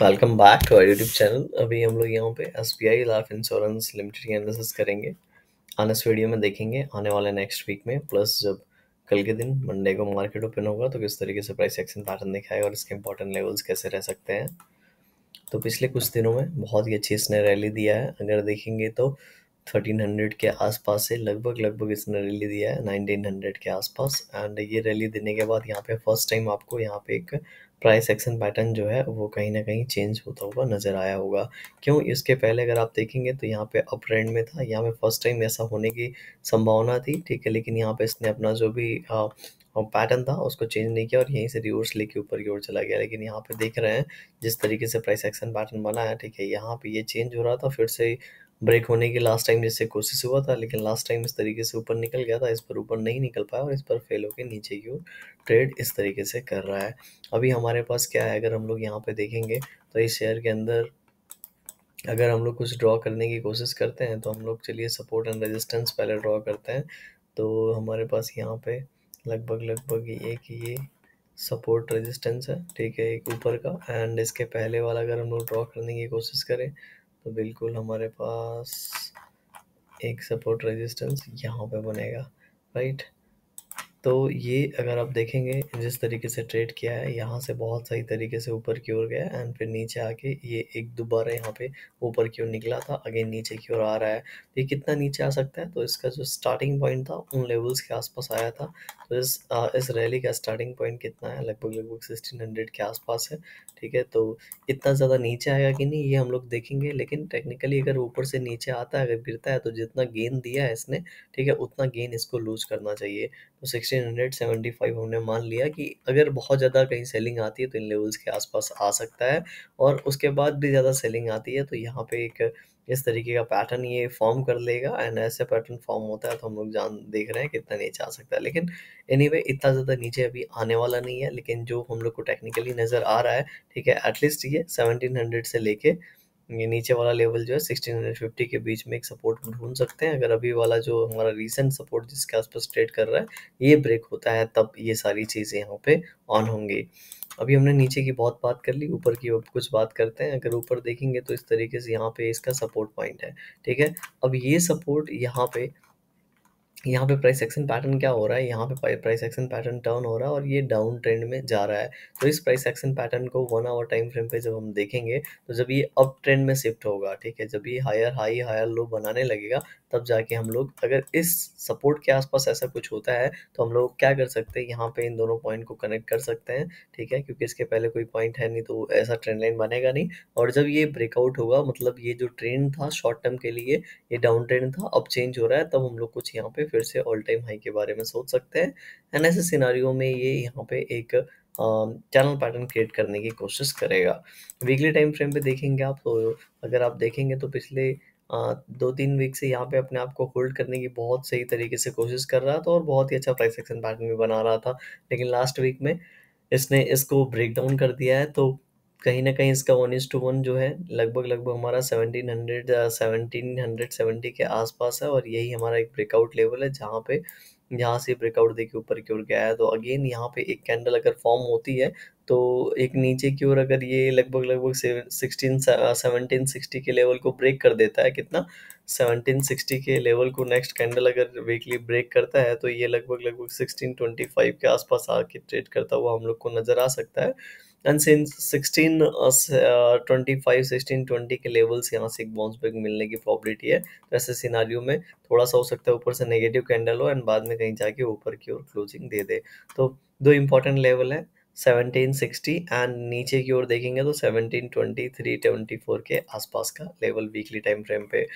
Welcome back to our YouTube channel अभी हम लोग यहाँ पे S B I life insurance limited की एनालिसिस करेंगे आने इस वीडियो में देखेंगे आने वाले नेक्स्ट वीक में प्लस जब कल के दिन मंडे को मार्केट ओपन होगा तो किस तरीके से प्राइस एक्शन पैटर्न दिखाएगा और इसके इंपॉर्टेंट लेवल्स कैसे रह सकते हैं तो पिछले कुछ दिनों में बहुत ही अच्छी इसने रैली दिया है अगर देखेंगे तो थर्टीन हंड्रेड के आसपास से लगभग लगभग इसने रैली दिया है नाइनटीन हंड्रेड के आसपास एंड ये रैली देने के बाद यहाँ पे फर्स्ट टाइम आपको यहाँ पे एक प्राइस एक्शन पैटर्न जो है वो कहीं ना कहीं चेंज होता हुआ नज़र आया होगा क्यों इसके पहले अगर आप देखेंगे तो यहाँ पे अप ट्रेंड में था यहाँ पे फर्स्ट टाइम ऐसा होने की संभावना थी ठीक है लेकिन यहाँ पे इसने अपना जो भी आ, और पैटर्न था उसको चेंज नहीं किया और यहीं से रिवर्स लेके ऊपर की ओर चला गया लेकिन यहाँ पे देख रहे हैं जिस तरीके से प्राइस एक्शन पैटर्न बना है ठीक है यहाँ पे ये चेंज हो रहा था फिर से ब्रेक होने की लास्ट टाइम जैसे कोशिश हुआ था लेकिन लास्ट टाइम इस तरीके से ऊपर निकल गया था इस पर ऊपर नहीं निकल पाया और इस पर फेल होकर नीचे की ओर ट्रेड इस तरीके से कर रहा है अभी हमारे पास क्या है अगर हम लोग यहाँ पे देखेंगे तो इस शेयर के अंदर अगर हम लोग कुछ ड्रॉ करने की कोशिश करते हैं तो हम लोग चलिए सपोर्ट एंड रजिस्टेंस पहले ड्रॉ करते हैं तो हमारे पास यहाँ पे लगभग लगभग एक ये सपोर्ट रजिस्टेंस है ठीक है एक ऊपर का एंड इसके पहले वाला अगर हम लोग ड्रॉ करने की कोशिश करें तो बिल्कुल हमारे पास एक सपोर्ट रेजिस्टेंस यहाँ पे बनेगा राइट right? तो ये अगर आप देखेंगे जिस तरीके से ट्रेड किया है यहाँ से बहुत सही तरीके से ऊपर की ओर गया एंड फिर नीचे आके ये एक दोबारा यहाँ पे ऊपर की ओर निकला था अगेन नीचे की ओर आ रहा है तो ये कितना नीचे आ सकता है तो इसका जो स्टार्टिंग पॉइंट था उन लेवल्स के आसपास आया था तो इस आ, इस रैली का स्टार्टिंग पॉइंट कितना है लगभग लगभग सिक्सटीन हंड्रेड के आसपास है ठीक है तो इतना ज़्यादा नीचे आएगा कि नहीं ये हम लोग देखेंगे लेकिन टेक्निकली अगर ऊपर से नीचे आता है अगर गिरता है तो जितना गेन दिया है इसने ठीक है उतना गेन इसको लूज करना चाहिए सिक्सटीन हंड्रेड सेवेंटी फाइव हमने मान लिया कि अगर बहुत ज़्यादा कहीं सेलिंग आती है तो इन लेवल्स के आसपास आ सकता है और उसके बाद भी ज़्यादा सेलिंग आती है तो यहाँ पे एक इस तरीके का पैटर्न ये फॉर्म कर लेगा एंड ऐसे पैटर्न फॉर्म होता है तो हम लोग जान देख रहे हैं कितना नीचे आ सकता है लेकिन एनी anyway, इतना ज़्यादा नीचे अभी आने वाला नहीं है लेकिन जो हम लोग को टेक्निकली नज़र आ रहा है ठीक है एटलीस्ट ये सेवनटीन हंड्रेड से लेके ये नीचे वाला लेवल जो है सिक्सटीन हंड्रेड फिफ्टी के बीच में एक सपोर्ट ढूंढ सकते हैं अगर अभी वाला जो हमारा रीसेंट सपोर्ट जिसके आसपास ट्रेड कर रहा है ये ब्रेक होता है तब ये सारी चीज़ें यहाँ पे ऑन होंगी अभी हमने नीचे की बहुत बात कर ली ऊपर की अब कुछ बात करते हैं अगर ऊपर देखेंगे तो इस तरीके से यहाँ पे इसका सपोर्ट पॉइंट है ठीक है अब ये सपोर्ट यहाँ पे यहाँ पे प्राइस एक्शन पैटर्न क्या हो रहा है यहाँ पे प्राइस एक्शन पैटर्न टर्न हो रहा है और ये डाउन ट्रेंड में जा रहा है तो इस प्राइस एक्शन पैटर्न को वन आवर टाइम फ्रेम पे जब हम देखेंगे तो जब ये अप ट्रेंड में शिफ्ट होगा ठीक है जब ये हायर हाई हायर लो बनाने लगेगा तब जाके हम लोग अगर इस सपोर्ट के आसपास ऐसा कुछ होता है तो हम लोग क्या कर सकते हैं यहाँ पे इन दोनों पॉइंट को कनेक्ट कर सकते हैं ठीक है क्योंकि इसके पहले कोई पॉइंट है नहीं तो ऐसा ट्रेंड लाइन बनेगा नहीं और जब ये ब्रेकआउट होगा मतलब ये जो ट्रेंड था शॉर्ट टर्म के लिए ये डाउन ट्रेंड था अब चेंज हो रहा है तब हम लोग कुछ यहाँ पे फिर से ऑल टाइम हाई के बारे में सोच सकते हैं एंड ऐसे सिनारियों में ये यहाँ पे एक चैनल पैटर्न क्रिएट करने की कोशिश करेगा वीकली टाइम फ्रेम पे देखेंगे आप तो अगर आप देखेंगे तो पिछले दो तीन वीक से यहाँ पे अपने आप को होल्ड करने की बहुत सही तरीके से कोशिश कर रहा था और बहुत ही अच्छा प्राइस एक्शन पैटर्न भी बना रहा था लेकिन लास्ट वीक में इसने इसको ब्रेक डाउन कर दिया है तो कहीं ना कहीं इसका वन इज टू वन जो है लगभग लगभग हमारा seventeen hundred seventeen hundred seventy के आसपास है और यही हमारा एक ब्रेकआउट लेवल है जहाँ पे यहाँ से ब्रेकआउट देखिए ऊपर की ओर गया है तो अगेन यहाँ पे एक कैंडल अगर फॉर्म होती है तो एक नीचे की ओर अगर ये लगभग लगभग सिक्सटीन सेवनटीन सिक्सटी के लेवल को ब्रेक कर देता है कितना सेवनटीन सिक्सटी के लेवल को नेक्स्ट कैंडल अगर वीकली ब्रेक करता है तो ये लगभग लगभग सिक्सटीन ट्वेंटी फाइव के आसपास आके ट्रेड करता हुआ हम लोग को नज़र आ सकता है and since sixteen twenty five sixteen twenty के लेवल्स यहाँ से एक बाउंस बैक मिलने की प्रॉबिलिटी है तो ऐसे सिनारियों में थोड़ा सा हो सकता है ऊपर से नेगेटिव कैंडल हो एंड बाद में कहीं जाके ऊपर की ओर क्लोजिंग दे दे तो दो इंपॉर्टेंट लेवल है सेवनटीन सिक्सटी एंड नीचे की ओर देखेंगे तो seventeen twenty three twenty four के आसपास का लेवल वीकली टाइम फ्रेम पे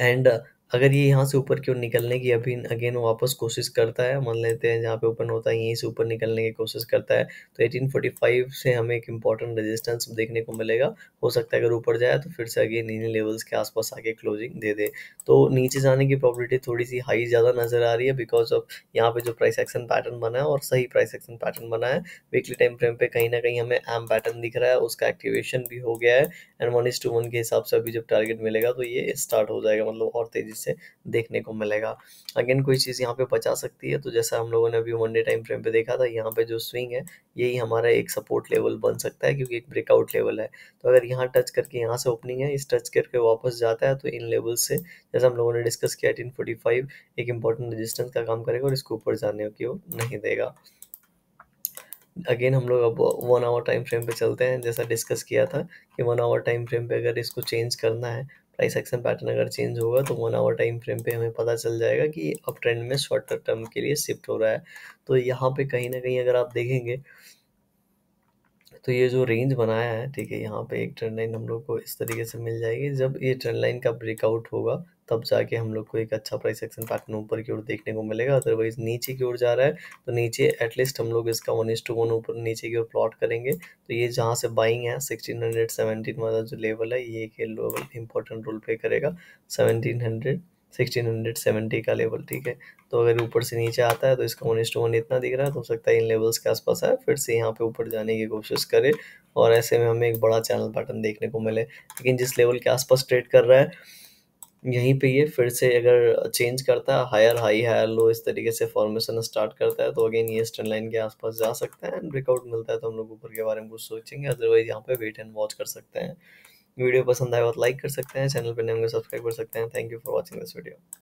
एंड अगर ये यहाँ से ऊपर की ओर निकलने की अभी अगेन वापस कोशिश करता है मान लेते हैं जहाँ पे ओपन होता है यहीं से ऊपर निकलने की कोशिश करता है तो 1845 से हमें एक इम्पॉर्टेंट रेजिस्टेंस देखने को मिलेगा हो सकता है अगर ऊपर जाए तो फिर से अगेन इन लेवल्स के आसपास आके क्लोजिंग दे दे तो नीचे जाने की प्रॉबिलिटी थोड़ी सी हाई ज़्यादा नज़र आ रही है बिकॉज ऑफ यहाँ पे जो प्राइस एक्शन पैटर्न बना है और सही प्राइस एक्शन पैटर्न बना है वीकली टाइम फ्रेम पर कहीं ना कहीं हमें एम पैटर्न दिख रहा है उसका एक्टिवेशन भी हो गया है एंड वन टू वन के हिसाब से अभी जब टारगेट मिलेगा तो ये स्टार्ट हो जाएगा मतलब और तेज़ी से देखने को मिलेगा अगेन कोई चीज़ यहाँ पे बचा सकती है तो जैसा हम लोगों ने अभी मंडे टाइम फ्रेम पे देखा था यहाँ पे जो स्विंग है यही हमारा एक सपोर्ट लेवल बन सकता है क्योंकि एक ब्रेकआउट लेवल है तो अगर यहाँ टच करके यहाँ से ओपनिंग है इस टच करके वापस जाता है तो इन लेवल से जैसा हम लोगों ने डिस्कस किया एटीन फोर्टी फाइव एक इंपॉर्टेंट रजिस्टेंस का काम करेगा और इसको ऊपर जाने की वो नहीं देगा अगेन हम लोग अब वन आवर टाइम फ्रेम पे चलते हैं जैसा डिस्कस किया था कि वन आवर टाइम फ्रेम पे अगर इसको चेंज करना है प्राइस एक्शन पैटर्न अगर चेंज होगा तो वन आवर टाइम फ्रेम पे हमें पता चल जाएगा कि अप ट्रेंड में शॉर्ट टर्म के लिए शिफ्ट हो रहा है तो यहाँ पे कहीं ना कहीं अगर आप देखेंगे तो ये जो रेंज बनाया है ठीक है यहाँ पे एक ट्रेंड लाइन हम लोग को इस तरीके से मिल जाएगी जब ये ट्रेंड लाइन का ब्रेकआउट होगा तब जाके हम लोग को एक अच्छा प्राइस एक्शन पैटर्न ऊपर की ओर देखने को मिलेगा अदरवाइज नीचे की ओर जा रहा है तो नीचे एटलीस्ट हम लोग इसका वन इस टू वन ऊपर नीचे की ओर प्लॉट करेंगे तो ये जहाँ से बाइंग है सिक्सटीन हंड्रेड सेवनटीन वाला जो लेवल है ये के लेवल इंपॉर्टेंट रोल प्ले करेगा seventeen hundred sixteen hundred seventy का लेवल ठीक है तो अगर ऊपर से नीचे आता है तो इसका वन टू वन इतना दिख रहा है तो हो सकता है इन लेवल्स के आसपास आए फिर से यहाँ पे ऊपर जाने की कोशिश करे और ऐसे में हमें एक बड़ा चैनल पैटर्न देखने को मिले लेकिन जिस लेवल के आसपास ट्रेड कर रहा है यहीं पे ये फिर से अगर चेंज करता है हायर हाई हायर लो इस तरीके से फॉर्मेशन स्टार्ट करता है तो अगेन ये स्टर्न लाइन के आसपास जा सकता है एंड ब्रेकआउट मिलता है तो हम लोग ऊपर के बारे में कुछ सोचेंगे अदरवाइज यहाँ पे वेट एंड वॉच कर सकते हैं वीडियो पसंद आए तो लाइक कर सकते हैं चैनल पर नए होंगे सब्सक्राइब कर सकते हैं thank you for watching this video